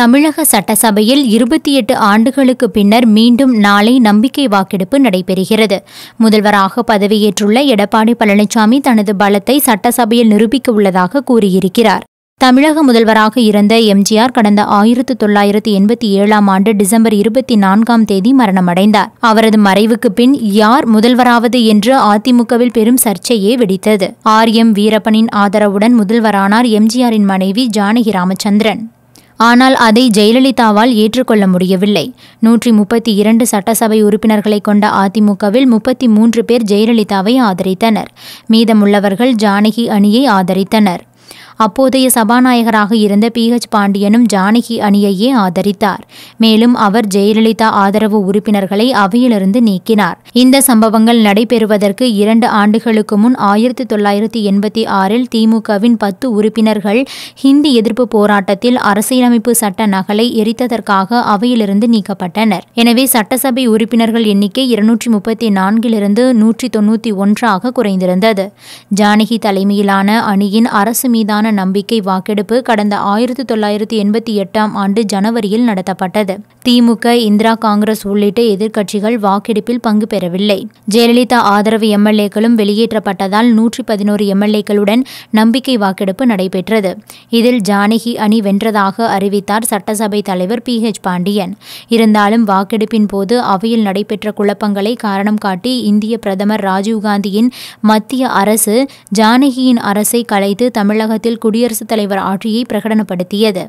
தமிழக சட்டசபையில் இருபத்தி எட்டு ஆண்டுகளுக்கு பின்னர் மீண்டும் நாளை நம்பிக்கை வாக்கெடுப்பு நடைபெறுகிறது முதல்வராக பதவியேற்றுள்ள எடப்பாடி பழனிசாமி தனது பலத்தை சட்டசபையில் நிரூபிக்க உள்ளதாக கூறியிருக்கிறார் தமிழக முதல்வராக இருந்த எம்ஜிஆர் கடந்த ஆயிரத்து தொள்ளாயிரத்து எண்பத்தி ஏழாம் ஆண்டு டிசம்பர் இருபத்தி நான்காம் தேதி மரணமடைந்தார் அவரது மறைவுக்கு பின் யார் முதல்வராவது என்று அதிமுகவில் பெரும் சர்ச்சையே வெடித்தது ஆர் எம் வீரப்பனின் ஆதரவுடன் முதல்வரானார் எம்ஜிஆரின் மனைவி ஜானகி ராமச்சந்திரன் ஆனால் அதை ஜெயலலிதாவால் ஏற்றுக்கொள்ள முடியவில்லை நூற்றி முப்பத்தி இரண்டு சட்டசபை உறுப்பினர்களை கொண்ட அதிமுகவில் முப்பத்தி மூன்று பேர் ஜெயலலிதாவை ஆதரித்தனர் மீதமுள்ளவர்கள் ஜானகி அணியை ஆதரித்தனர் அப்போதைய சபாநாயகராக இருந்த பி ஹெச் பாண்டியனும் ஜானகி அணியையே ஆதரித்தார் மேலும் அவர் ஜெயலலிதா ஆதரவு உறுப்பினர்களை அவையிலிருந்து நீக்கினார் இந்த சம்பவங்கள் நடைபெறுவதற்கு இரண்டு ஆண்டுகளுக்கு முன் ஆயிரத்தி தொள்ளாயிரத்தி எண்பத்தி ஆறில் திமுகவின் பத்து உறுப்பினர்கள் ஹிந்தி எதிர்ப்பு போராட்டத்தில் அரசியலமைப்பு சட்ட நகலை எரித்ததற்காக அவையிலிருந்து நீக்கப்பட்டனர் எனவே சட்டசபை உறுப்பினர்கள் எண்ணிக்கை இருநூற்றி முப்பத்தி நான்கிலிருந்து நூற்றி தொன்னூற்றி ஒன்றாக குறைந்திருந்தது ஜானகி தலைமையிலான அணியின் அரசு மீதான நம்பிக்கை வாக்கெடுப்பு கடந்த ஆயிரத்தி தொள்ளாயிரத்தி எண்பத்தி எட்டாம் ஆண்டு ஜனவரியில் நடத்தப்பட்டது திமுக இந்திரா காங்கிரஸ் உள்ளிட்ட எதிர்க்கட்சிகள் வாக்கெடுப்பில் பங்கு பெறவில்லை ஜெயலலிதா ஆதரவு எம்எல்ஏக்களும் வெளியேற்றப்பட்டதால் நூற்றி பதினோரு எம்எல்ஏக்களுடன் நம்பிக்கை வாக்கெடுப்பு நடைபெற்றது இதில் ஜானகி அணி வென்றதாக அறிவித்தார் சட்டசபை தலைவர் பி ஹெச் பாண்டியன் இருந்தாலும் வாக்கெடுப்பின் போது அவையில் நடைபெற்ற குழப்பங்களை காரணம் காட்டி இந்திய பிரதமர் ராஜீவ்காந்தியின் மத்திய அரசு ஜானகியின் அரசை கலைத்து தமிழகத்தில் தேதியில் குடியரசுத் தலைவர் ஆட்சியை பிரகடனப்படுத்தியது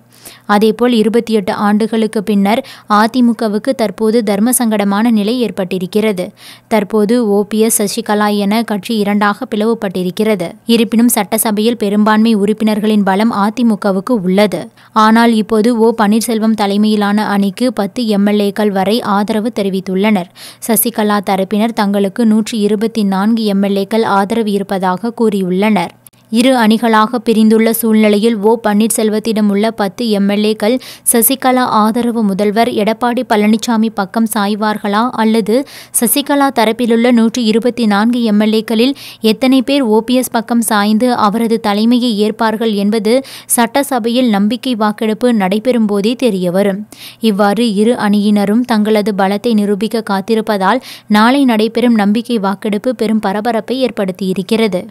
அதேபோல் இருபத்தி எட்டு ஆண்டுகளுக்கு பின்னர் அதிமுகவுக்கு தற்போது தர்ம சங்கடமான நிலை ஏற்பட்டிருக்கிறது தற்போது ஓபிஎஸ் சசிகலா என கட்சி இரண்டாக பிளவுபட்டிருக்கிறது இருப்பினும் சட்டசபையில் பெரும்பான்மை உறுப்பினர்களின் பலம் அதிமுகவுக்கு உள்ளது ஆனால் இப்போது ஓ பன்னீர்செல்வம் தலைமையிலான அணிக்கு பத்து எம்எல்ஏக்கள் வரை ஆதரவு தெரிவித்துள்ளனர் சசிகலா தரப்பினர் தங்களுக்கு நூற்றி இருபத்தி நான்கு எம்எல்ஏக்கள் ஆதரவு இருப்பதாக கூறியுள்ளனர் இரு அணிகளாக பிரிந்துள்ள சூழ்நிலையில் ஓ பன்னீர்செல்வத்திடம் உள்ள பத்து எம்எல்ஏக்கள் சசிகலா ஆதரவு முதல்வர் எடப்பாடி பழனிசாமி பக்கம் சாய்வார்களா அல்லது சசிகலா தரப்பிலுள்ள நூற்றி இருபத்தி நான்கு எம்எல்ஏக்களில் எத்தனை பேர் ஓபிஎஸ் பக்கம் சாய்ந்து அவரது தலைமையை ஏற்பார்கள் என்பது சட்டசபையில் நம்பிக்கை வாக்கெடுப்பு நடைபெறும் போதே தெரியவரும் இவ்வாறு இரு அணியினரும் தங்களது பலத்தை நிரூபிக்க காத்திருப்பதால் நாளை நடைபெறும் நம்பிக்கை வாக்கெடுப்பு பெரும் பரபரப்பை ஏற்படுத்தியிருக்கிறது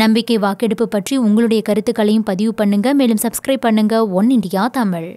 நம்பிக்கை வாக்கெடுப்பு பற்றி உங்களுடைய கருத்துக்களையும் பதிவு பண்ணுங்க மேலும் சப்ஸ்கிரைப் பண்ணுங்க ஒன் இண்டியா தமிழ்